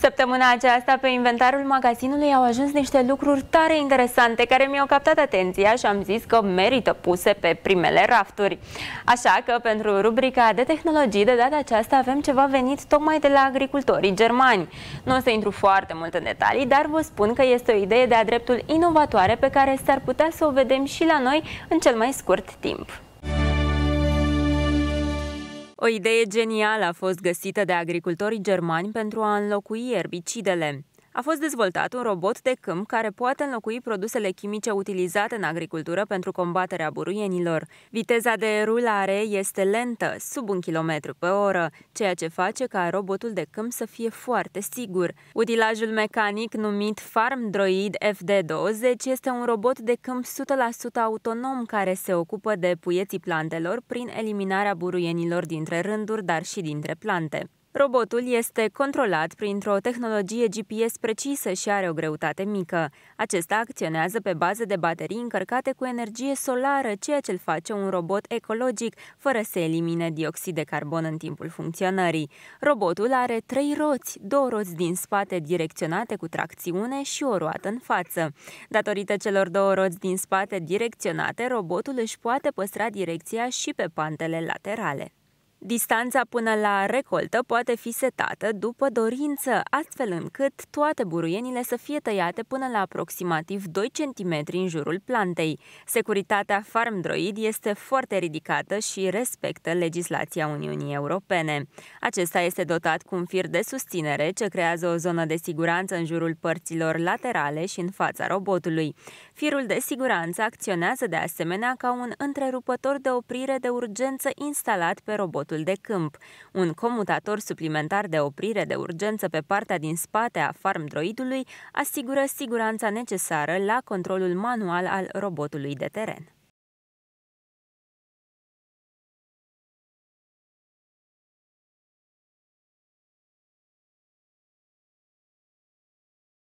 Săptămâna aceasta, pe inventarul magazinului au ajuns niște lucruri tare interesante care mi-au captat atenția și am zis că merită puse pe primele rafturi. Așa că, pentru rubrica de tehnologii, de data aceasta avem ceva venit tocmai de la agricultorii germani. Nu o să intru foarte mult în detalii, dar vă spun că este o idee de-a dreptul inovatoare pe care s-ar putea să o vedem și la noi în cel mai scurt timp. O idee genială a fost găsită de agricultorii germani pentru a înlocui erbicidele. A fost dezvoltat un robot de câmp care poate înlocui produsele chimice utilizate în agricultură pentru combaterea buruienilor. Viteza de rulare este lentă, sub un kilometru pe oră, ceea ce face ca robotul de câmp să fie foarte sigur. Utilajul mecanic numit Farm Droid FD20 este un robot de câmp 100% autonom care se ocupă de puieții plantelor prin eliminarea buruienilor dintre rânduri, dar și dintre plante. Robotul este controlat printr-o tehnologie GPS precisă și are o greutate mică. Acesta acționează pe bază de baterii încărcate cu energie solară, ceea ce îl face un robot ecologic, fără să elimine dioxid de carbon în timpul funcționării. Robotul are trei roți, două roți din spate direcționate cu tracțiune și o roată în față. Datorită celor două roți din spate direcționate, robotul își poate păstra direcția și pe pantele laterale. Distanța până la recoltă poate fi setată după dorință, astfel încât toate buruienile să fie tăiate până la aproximativ 2 cm în jurul plantei. Securitatea FarmDroid este foarte ridicată și respectă legislația Uniunii Europene. Acesta este dotat cu un fir de susținere ce creează o zonă de siguranță în jurul părților laterale și în fața robotului. Firul de siguranță acționează de asemenea ca un întrerupător de oprire de urgență instalat pe robot statul de câmp. Un comutator suplimentar de oprire de urgență pe partea din spate a farm droidului asigură siguranța necesară la controlul manual al robotului de teren.